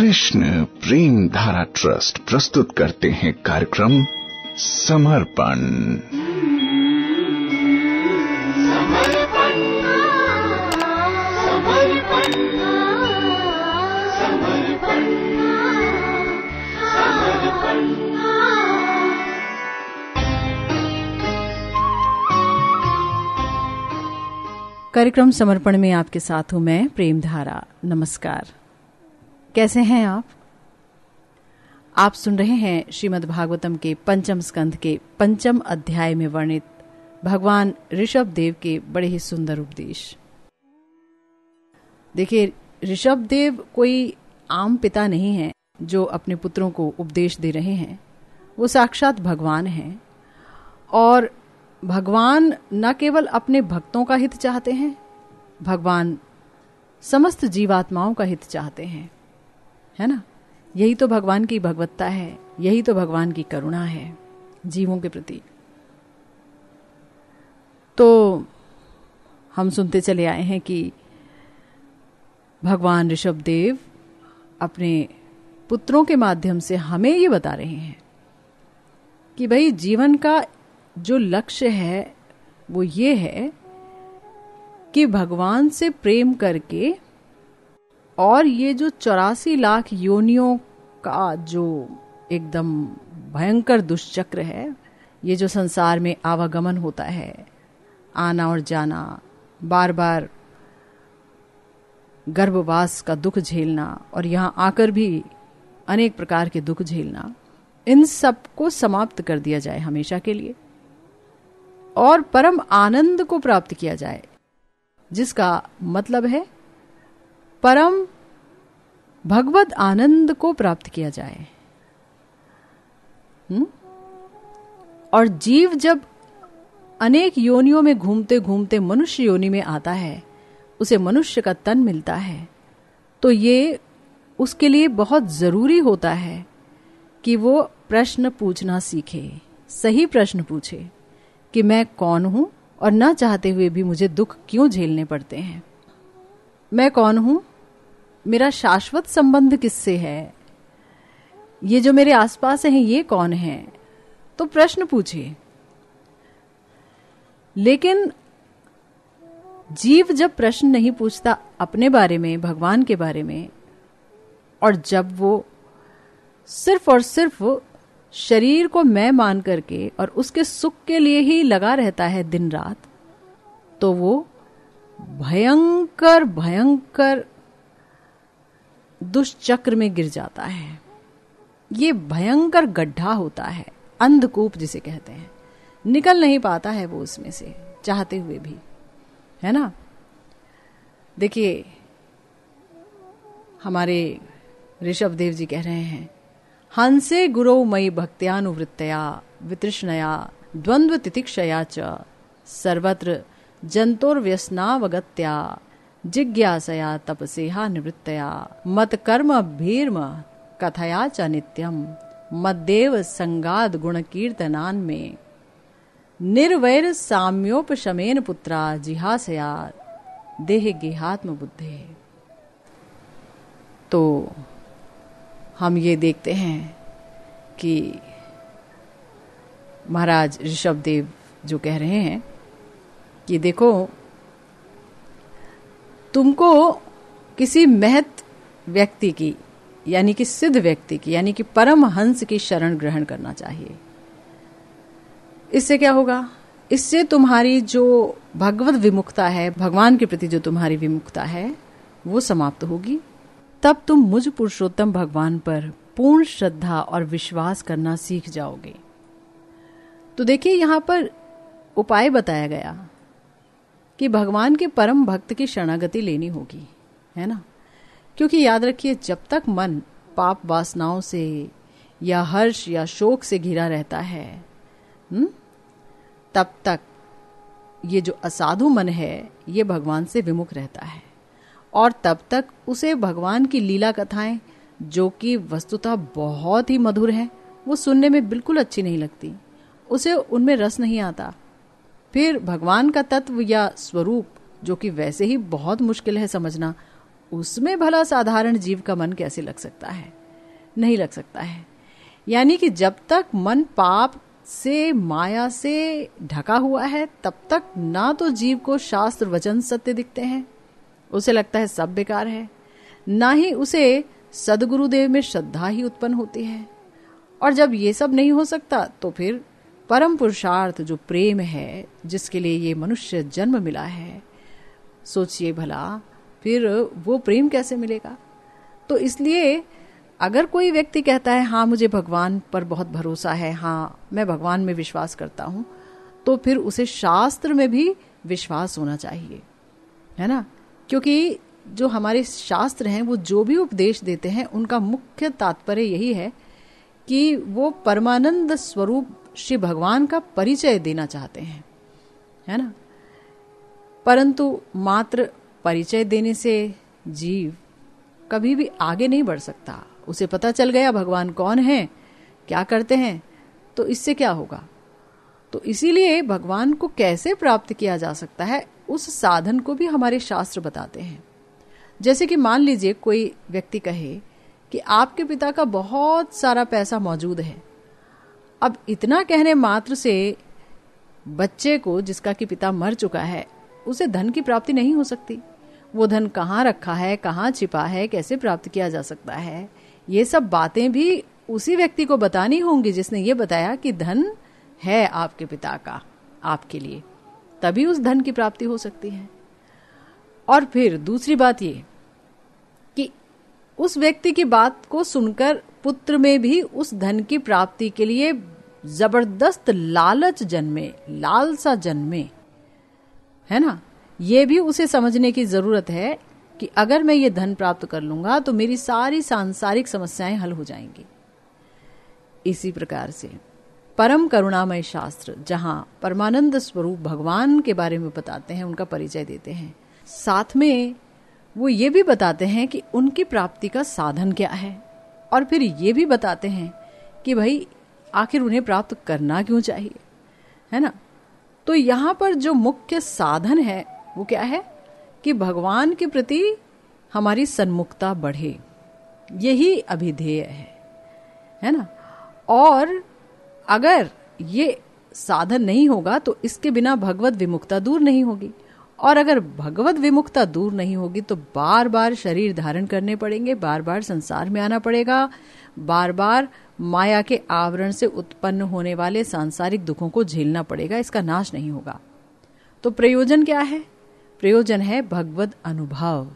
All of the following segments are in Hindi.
कृष्ण प्रेम धारा ट्रस्ट प्रस्तुत करते हैं कार्यक्रम समर्पण कार्यक्रम समर्पण में आपके साथ हूं मैं प्रेमधारा नमस्कार कैसे हैं आप आप सुन रहे हैं श्रीमद् भागवतम के पंचम स्कंध के पंचम अध्याय में वर्णित भगवान ऋषभ देव के बड़े ही सुंदर उपदेश देखिए ऋषभ देव कोई आम पिता नहीं है जो अपने पुत्रों को उपदेश दे रहे हैं वो साक्षात भगवान हैं और भगवान न केवल अपने भक्तों का हित चाहते हैं भगवान समस्त जीवात्माओं का हित चाहते हैं है ना यही तो भगवान की भगवत्ता है यही तो भगवान की करुणा है जीवों के प्रति तो हम सुनते चले आए हैं कि भगवान ऋषभ देव अपने पुत्रों के माध्यम से हमें ये बता रहे हैं कि भाई जीवन का जो लक्ष्य है वो ये है कि भगवान से प्रेम करके और ये जो चौरासी लाख योनियों का जो एकदम भयंकर दुष्चक्र है ये जो संसार में आवागमन होता है आना और जाना बार बार गर्भवास का दुख झेलना और यहाँ आकर भी अनेक प्रकार के दुख झेलना इन सब को समाप्त कर दिया जाए हमेशा के लिए और परम आनंद को प्राप्त किया जाए जिसका मतलब है परम भगवत आनंद को प्राप्त किया जाए हुँ? और जीव जब अनेक योनियों में घूमते घूमते मनुष्य योनि में आता है उसे मनुष्य का तन मिलता है तो ये उसके लिए बहुत ज़रूरी होता है कि वो प्रश्न पूछना सीखे सही प्रश्न पूछे कि मैं कौन हूं और न चाहते हुए भी मुझे दुख क्यों झेलने पड़ते हैं मैं कौन हूं मेरा शाश्वत संबंध किससे है ये जो मेरे आसपास हैं ये कौन है तो प्रश्न पूछे लेकिन जीव जब प्रश्न नहीं पूछता अपने बारे में भगवान के बारे में और जब वो सिर्फ और सिर्फ शरीर को मैं मान करके और उसके सुख के लिए ही लगा रहता है दिन रात तो वो भयंकर भयंकर दुष्चक्र में गिर जाता है ये भयंकर गड्ढा होता है अंधकूप जिसे कहते हैं निकल नहीं पाता है वो उसमें से चाहते हुए भी है ना देखिए हमारे ऋषभ देव जी कह रहे हैं हंसे गुरो मई भक्त्यानुवृत्तया वितृष्णया द्वंद्व तितिक्षया च सर्वत्र जंतोर व्यसनावगत्या जिज्ञासया तपसेहा निवृत्तया मत कर्म भीर्म कथया च नित्यम मद्देव संगाद गुण कीर्तनान में निर्वैर साम्योपशमेन पुत्रा जिहासया देह गेहात्म बुद्धे तो हम ये देखते हैं कि महाराज ऋषभ देव जो कह रहे हैं कि देखो तुमको किसी महत व्यक्ति की यानी कि सिद्ध व्यक्ति की यानी कि परम हंस की शरण ग्रहण करना चाहिए इससे क्या होगा इससे तुम्हारी जो भगवत विमुखता है भगवान के प्रति जो तुम्हारी विमुखता है वो समाप्त होगी तब तुम मुझ पुरुषोत्तम भगवान पर पूर्ण श्रद्धा और विश्वास करना सीख जाओगे तो देखिए यहां पर उपाय बताया गया कि भगवान के परम भक्त की शरणागति लेनी होगी है ना क्योंकि याद रखिए जब तक मन पाप वासनाओं से या हर्ष या शोक से घिरा रहता है हुँ? हम्म? तब तक ये जो असाधु मन है ये भगवान से विमुख रहता है और तब तक उसे भगवान की लीला कथाएं जो कि वस्तुतः बहुत ही मधुर हैं वो सुनने में बिल्कुल अच्छी नहीं लगती उसे उनमें रस नहीं आता फिर भगवान का तत्व या स्वरूप जो कि वैसे ही बहुत मुश्किल है समझना उसमें भला साधारण जीव का मन कैसे लग सकता है नहीं लग सकता है यानी कि जब तक मन पाप से माया से ढका हुआ है तब तक ना तो जीव को शास्त्र वचन सत्य दिखते हैं उसे लगता है सब बेकार है ना ही उसे सदगुरुदेव में श्रद्धा ही उत्पन्न होती है और जब ये सब नहीं हो सकता तो फिर परम पुरुषार्थ जो प्रेम है जिसके लिए ये मनुष्य जन्म मिला है सोचिए भला फिर वो प्रेम कैसे मिलेगा तो इसलिए अगर कोई व्यक्ति कहता है हाँ मुझे भगवान पर बहुत भरोसा है हाँ मैं भगवान में विश्वास करता हूँ तो फिर उसे शास्त्र में भी विश्वास होना चाहिए है ना क्योंकि जो हमारे शास्त्र हैं वो जो भी उपदेश देते हैं उनका मुख्य तात्पर्य यही है कि वो परमानंद स्वरूप श्री भगवान का परिचय देना चाहते हैं है ना परंतु मात्र परिचय देने से जीव कभी भी आगे नहीं बढ़ सकता उसे पता चल गया भगवान कौन है क्या करते हैं तो इससे क्या होगा तो इसीलिए भगवान को कैसे प्राप्त किया जा सकता है उस साधन को भी हमारे शास्त्र बताते हैं जैसे कि मान लीजिए कोई व्यक्ति कहे कि आपके पिता का बहुत सारा पैसा मौजूद है अब इतना कहने मात्र से बच्चे को जिसका कि पिता मर चुका है उसे धन की प्राप्ति नहीं हो सकती वो धन कहाँ रखा है कहाँ छिपा है कैसे प्राप्त किया जा सकता है ये सब बातें भी उसी व्यक्ति को बतानी होंगी जिसने ये बताया कि धन है आपके पिता का आपके लिए तभी उस धन की प्राप्ति हो सकती है और फिर दूसरी बात ये कि उस व्यक्ति की बात को सुनकर पुत्र में भी उस धन की प्राप्ति के लिए जबरदस्त लालच जन्मे लालसा जन्मे है ना ये भी उसे समझने की जरूरत है कि अगर मैं ये धन प्राप्त कर लूंगा तो मेरी सारी सांसारिक समस्याएं हल हो जाएंगी इसी प्रकार से परम करुणामय शास्त्र जहां परमानंद स्वरूप भगवान के बारे में बताते हैं उनका परिचय देते हैं साथ में वो ये भी बताते हैं कि उनकी प्राप्ति का साधन क्या है और फिर ये भी बताते हैं कि भाई आखिर उन्हें प्राप्त करना क्यों चाहिए है ना तो यहाँ पर जो मुख्य साधन है वो क्या है कि भगवान के प्रति हमारी सन्मुखता बढ़े यही अभिधेय है है ना और अगर ये साधन नहीं होगा तो इसके बिना भगवत विमुखता दूर नहीं होगी और अगर भगवत विमुखता दूर नहीं होगी तो बार बार शरीर धारण करने पड़ेंगे बार बार संसार में आना पड़ेगा बार बार माया के आवरण से उत्पन्न होने वाले सांसारिक दुखों को झेलना पड़ेगा इसका नाश नहीं होगा तो प्रयोजन क्या है प्रयोजन है भगवत अनुभव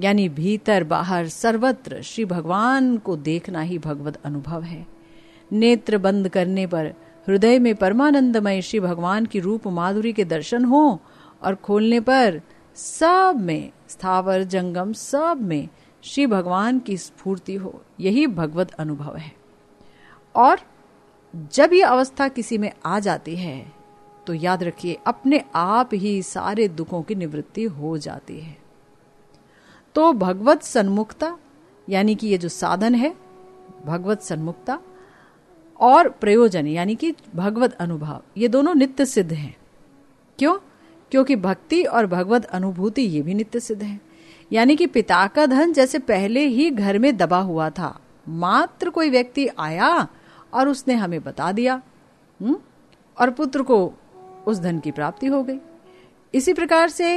यानी भीतर बाहर सर्वत्र श्री भगवान को देखना ही भगवत अनुभव है नेत्र बंद करने पर हृदय में परमानंदमय श्री भगवान की रूप माधुरी के दर्शन हों और खोलने पर सब में स्थावर जंगम सब में श्री भगवान की स्फूर्ति हो यही भगवत अनुभव है और जब ये अवस्था किसी में आ जाती है तो याद रखिए अपने आप ही सारे दुखों की निवृत्ति हो जाती है तो भगवत सन्मुखता यानी कि ये जो साधन है भगवत सन्मुखता और प्रयोजन यानी कि भगवत अनुभव ये दोनों नित्य सिद्ध हैं क्यों क्योंकि भक्ति और भगवत अनुभूति ये भी नित्य सिद्ध है यानी कि पिता का धन जैसे पहले ही घर में दबा हुआ था मात्र कोई व्यक्ति आया और उसने हमें बता दिया हुँ? हम्म, और पुत्र को उस धन की प्राप्ति हो गई इसी प्रकार से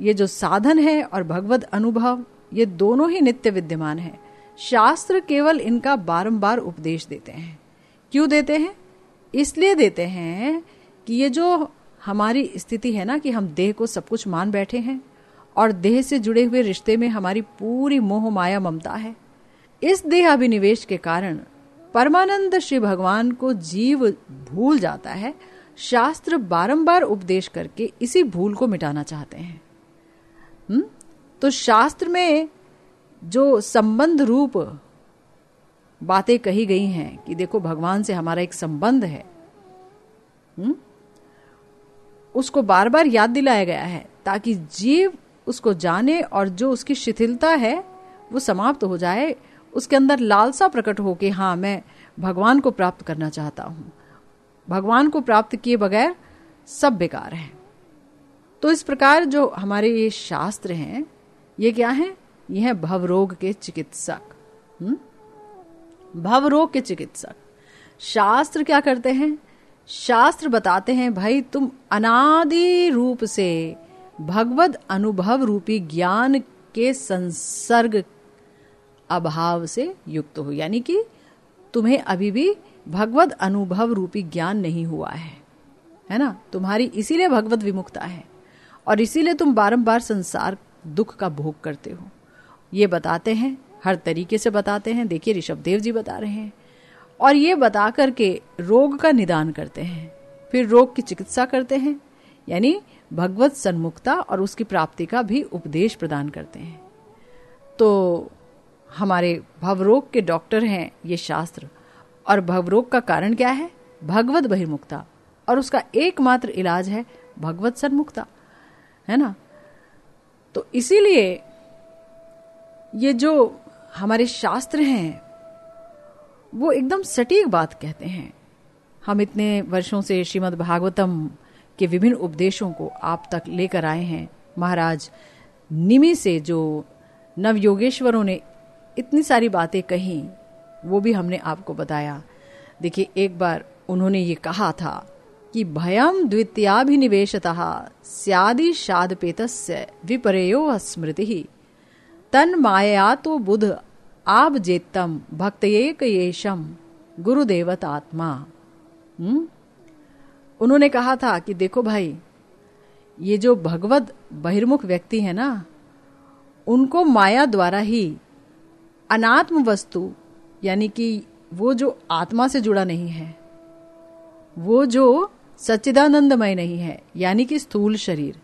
ये जो साधन है और भगवत अनुभव ये दोनों ही नित्य विद्यमान है शास्त्र केवल इनका बारंबार उपदेश देते हैं क्यों देते हैं इसलिए देते हैं कि ये जो हमारी स्थिति है ना कि हम देह को सब कुछ मान बैठे हैं और देह से जुड़े हुए रिश्ते में हमारी पूरी मोह माया ममता है इस देह अभिनिवेश के कारण परमानंद श्री भगवान को जीव भूल जाता है शास्त्र बारंबार उपदेश करके इसी भूल को मिटाना चाहते हैं हुँ? हम्म? तो शास्त्र में जो संबंध रूप बातें कही गई हैं कि देखो भगवान से हमारा एक संबंध है हुँ? हम्म? उसको बार बार याद दिलाया गया है ताकि जीव उसको जाने और जो उसकी शिथिलता है वो समाप्त तो हो जाए उसके अंदर लालसा प्रकट हो कि हाँ मैं भगवान को प्राप्त करना चाहता हूँ भगवान को प्राप्त किए बगैर सब बेकार है तो इस प्रकार जो हमारे ये शास्त्र हैं ये क्या है ये भव भवरोग के चिकित्सक हम्म? भव रोग के चिकित्सक शास्त्र क्या करते हैं शास्त्र बताते हैं भाई तुम अनादि रूप से भगवत अनुभव रूपी ज्ञान के संसर्ग अभाव से युक्त हो यानी कि तुम्हें अभी भी भगवत अनुभव रूपी ज्ञान नहीं हुआ है है ना तुम्हारी इसीलिए भगवत विमुखता है और इसीलिए तुम बारंबार संसार दुख का भोग करते हो ये बताते हैं हर तरीके से बताते हैं देखिए ऋषभ देव जी बता रहे हैं और ये बता करके रोग का निदान करते हैं फिर रोग की चिकित्सा करते हैं यानी भगवत सन्मुखता और उसकी प्राप्ति का भी उपदेश प्रदान करते हैं तो हमारे भवरोग के डॉक्टर हैं ये शास्त्र और भवरोग का कारण क्या है भगवत बहिर्मुखता और उसका एकमात्र इलाज है भगवत सन्मुखता है ना तो इसीलिए ये जो हमारे शास्त्र हैं वो एकदम सटीक बात कहते हैं हम इतने वर्षों से श्रीमद् भागवतम के विभिन्न उपदेशों को आप तक लेकर आए हैं महाराज निमि से जो नव योगेश्वरों ने इतनी सारी बातें कही वो भी हमने आपको बताया देखिए एक बार उन्होंने ये कहा था कि भयम द्वितीयाभिनिवेशतः स्यादि शादपेत विपरेयो स्मृति तन माया तो बुध आप आबजेत्तम भक्तएक येशम गुरुदेवत आत्मा हुँ? हम्म? उन्होंने कहा था कि देखो भाई ये जो भगवत बहिर्मुख व्यक्ति है ना उनको माया द्वारा ही अनात्म वस्तु यानी कि वो जो आत्मा से जुड़ा नहीं है वो जो सच्चिदानंदमय नहीं है यानी कि स्थूल शरीर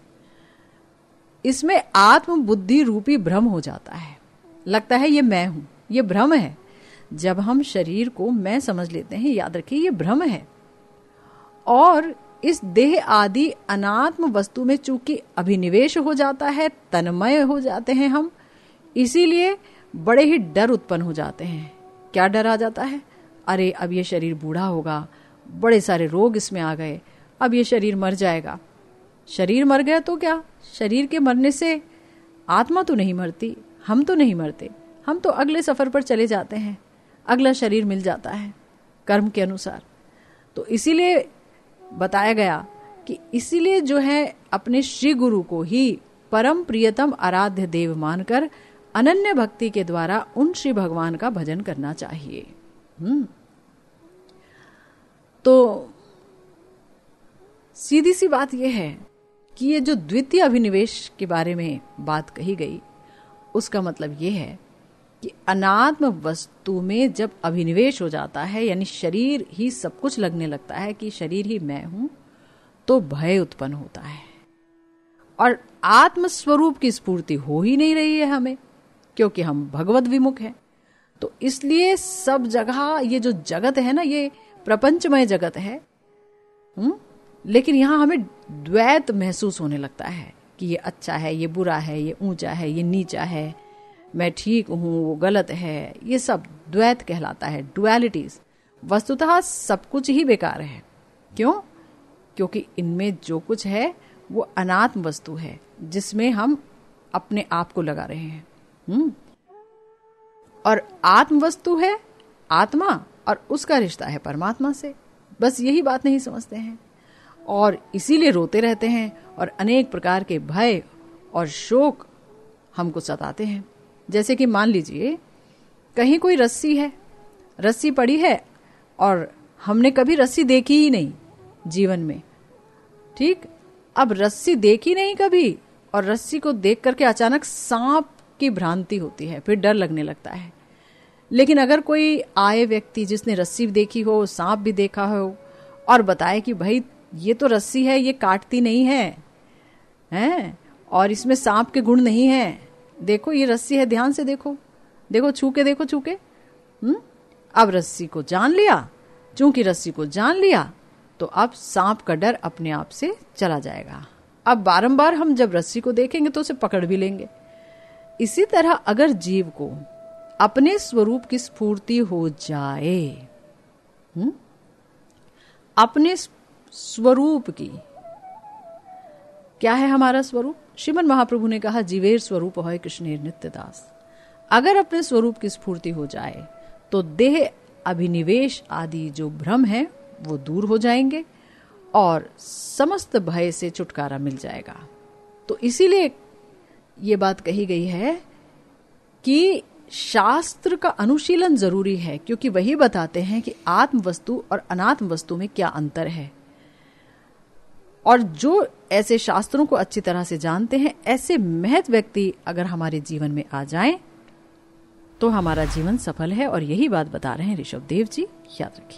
इसमें आत्म बुद्धि रूपी भ्रम हो जाता है लगता है ये मैं हूं ये भ्रम है जब हम शरीर को मैं समझ लेते हैं याद रखिए ये भ्रम है और इस देह आदि अनात्म वस्तु में चूंकि अभिनिवेश हो जाता है तन्मय हो जाते हैं हम इसीलिए बड़े ही डर उत्पन्न हो जाते हैं क्या डर आ जाता है अरे अब ये शरीर बूढ़ा होगा बड़े सारे रोग इसमें आ गए अब ये शरीर मर जाएगा शरीर मर गया तो क्या शरीर के मरने से आत्मा तो नहीं मरती हम तो नहीं मरते हम तो अगले सफर पर चले जाते हैं अगला शरीर मिल जाता है कर्म के अनुसार तो इसीलिए बताया गया कि इसीलिए जो है अपने श्री गुरु को ही परम प्रियतम आराध्य देव मानकर अनन्य भक्ति के द्वारा उन श्री भगवान का भजन करना चाहिए हम्म। तो सीधी सी बात यह है कि ये जो द्वितीय अभिनिवेश के बारे में बात कही गई उसका मतलब ये है कि अनात्म वस्तु में जब अभिनिवेश हो जाता है यानी शरीर ही सब कुछ लगने लगता है कि शरीर ही मैं हूं तो भय उत्पन्न होता है और आत्मस्वरूप की स्फूर्ति हो ही नहीं रही है हमें क्योंकि हम भगवत विमुख हैं तो इसलिए सब जगह ये जो जगत है ना ये प्रपंचमय जगत है हुँ? हम्म, लेकिन यहां हमें द्वैत महसूस होने लगता है कि ये अच्छा है ये बुरा है ये ऊंचा है ये नीचा है मैं ठीक हूँ वो गलत है ये सब द्वैत कहलाता है डुअलिटीज वस्तुतः सब कुछ ही बेकार है क्यों क्योंकि इनमें जो कुछ है वो अनात्म वस्तु है जिसमें हम अपने आप को लगा रहे हैं हुँ? हम्म? और आत्म वस्तु है आत्मा और उसका रिश्ता है परमात्मा से बस यही बात नहीं समझते हैं और इसीलिए रोते रहते हैं और अनेक प्रकार के भय और शोक हमको सताते हैं जैसे कि मान लीजिए कहीं कोई रस्सी है रस्सी पड़ी है और हमने कभी रस्सी देखी ही नहीं जीवन में ठीक अब रस्सी देखी नहीं कभी और रस्सी को देख करके अचानक सांप की भ्रांति होती है फिर डर लगने लगता है लेकिन अगर कोई आए व्यक्ति जिसने रस्सी देखी हो सांप भी देखा हो और बताए कि भाई ये तो रस्सी है ये काटती नहीं है हैं और इसमें सांप के गुण नहीं है देखो ये रस्सी है ध्यान से देखो देखो छू के देखो छू के अब रस्सी को जान लिया चूंकि रस्सी को जान लिया तो अब सांप का डर अपने आप से चला जाएगा अब बारंबार हम जब रस्सी को देखेंगे तो उसे पकड़ भी लेंगे इसी तरह अगर जीव को अपने स्वरूप की स्फूर्ति हो जाए हुँ? अपने स्वरूप की क्या है हमारा स्वरूप श्रीमन महाप्रभु ने कहा जीवेर स्वरूप हो कृष्णेर नित्य दास अगर अपने स्वरूप की स्फूर्ति हो जाए तो देह अभिनिवेश आदि जो भ्रम है वो दूर हो जाएंगे और समस्त भय से छुटकारा मिल जाएगा तो इसीलिए ये बात कही गई है कि शास्त्र का अनुशीलन जरूरी है क्योंकि वही बताते हैं कि आत्म वस्तु और अनात्म वस्तु में क्या अंतर है और जो ऐसे शास्त्रों को अच्छी तरह से जानते हैं ऐसे महत व्यक्ति अगर हमारे जीवन में आ जाएं, तो हमारा जीवन सफल है और यही बात बता रहे हैं ऋषभ देव जी याद रखिए